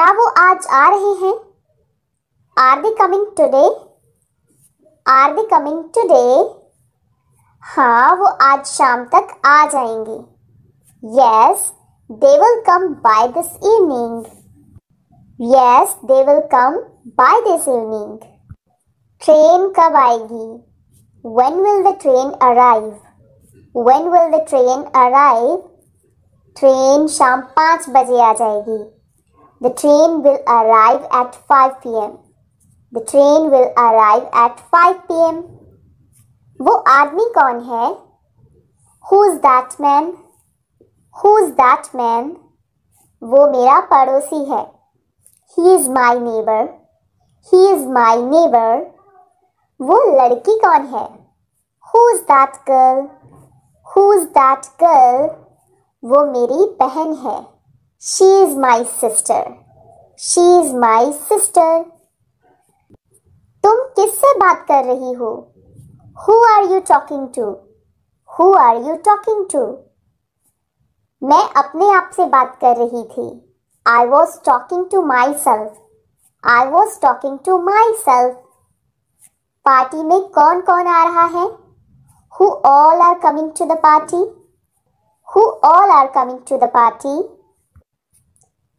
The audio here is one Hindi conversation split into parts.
क्या वो आज आ रहे हैं are they coming today are they coming today हाँ वो आज शाम तक आ जाएंगे yes they will come by this evening yes they will come by this evening train कब आएगी when will the train arrive when will the train arrive train शाम पाँच बजे आ जाएगी The train will arrive at 5 p.m. The train will arrive at 5 p.m. वो आदमी कौन है Who's that man? Who's that man? वो मेरा पड़ोसी है He is my neighbor. He is my neighbor. वो लड़की कौन है Who's that girl? Who's that girl? वो मेरी बहन है She is my sister. She is my sister. तुम किससे बात कर रही हो Who are you talking to? Who are you talking to? मैं अपने आप से बात कर रही थी I was talking to myself. I was talking to myself. Party में कौन कौन आ रहा है Who all are coming to the party? Who all are coming to the party?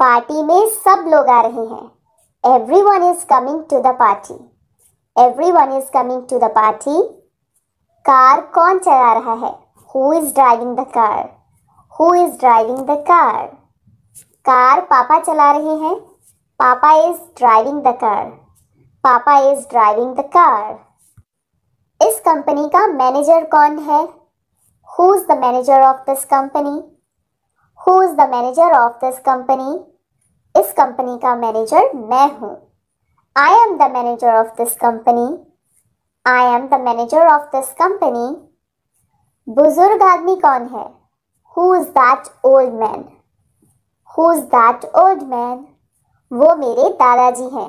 Party में सब लोग आ रहे हैं everyone is coming to the party everyone is coming to the party car कौन चला रहा है who is driving the car who is driving the car car पापा चला रहे हैं पापा इज ड्राइविंग द कार पापा इज ड्राइविंग द कार इस कंपनी का मैनेजर कौन है who is the manager of this company who is the manager of this company company का मैनेजर मैं हूँ I am the manager of this company I am the manager of this company बुजुर्ग आदमी कौन है who is that old man who is that old man वो मेरे दादाजी हैं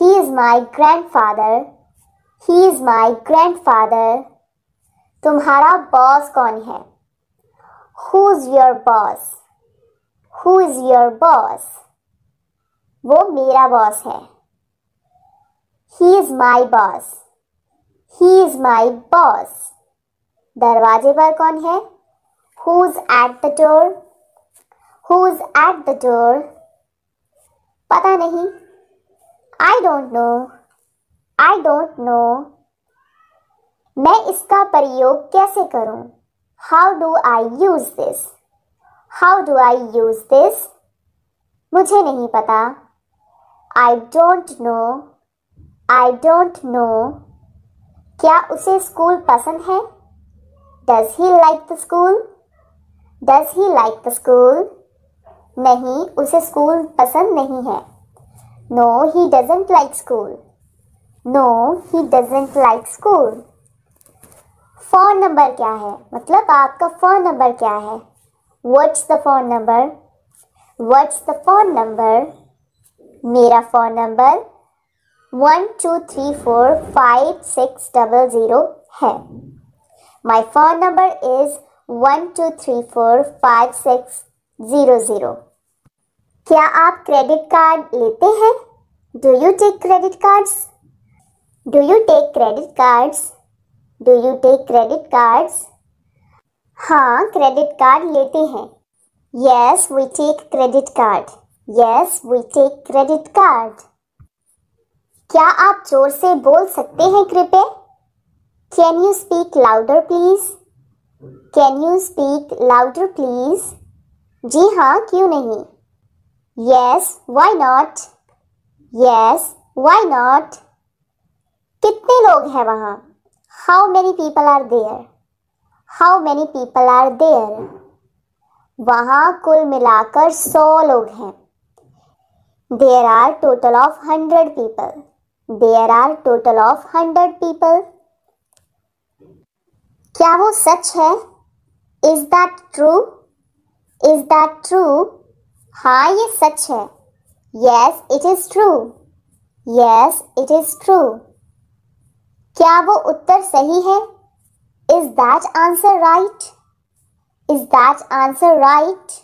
he is my grandfather he is my grandfather तुम्हारा बॉस कौन है who is your boss who is your boss वो मेरा बॉस है he is my boss he is my boss दरवाजे पर कौन है who is at the door who is at the door पता नहीं I don't know I don't know मैं इसका प्रयोग कैसे करूं how do I use this how do I use this मुझे नहीं पता I don't know I don't know क्या उसे स्कूल पसंद है does he like the school does he like the school नहीं उसे स्कूल पसंद नहीं है no he doesn't like school no he doesn't like school phone number क्या है मतलब आपका फ़ोन नंबर क्या है what's the phone number what's the phone number मेरा phone number one two three four five six double zero है my phone number is one two three four five six zero zero क्या आप क्रेडिट कार्ड लेते हैं do you take credit cards do you take credit cards do you take credit cards हाँ क्रेडिट कार्ड लेते हैं yes we take credit card yes we take credit card क्या आप जोर से बोल सकते हैं कृपया can you speak louder please can you speak louder please जी हाँ क्यों नहीं yes why not yes why not कितने लोग हैं वहाँ how many people are there how many people are there वहाँ कुल मिलाकर सौ लोग हैं There are total of 100 people. There are total of 100 people. क्या वो सच है is that true is that true हाँ ये सच है yes it is true yes it is true क्या वो उत्तर सही है is that answer right is that answer right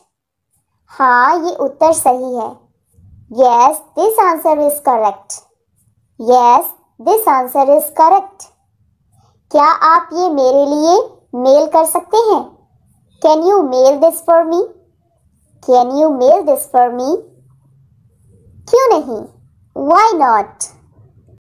हाँ ये उत्तर सही है Yes, this answer is correct. Yes, this answer is correct. क्या आप ये मेरे लिए मेल कर सकते हैं Can you mail this for me? Can you mail this for me? क्यों नहीं Why not?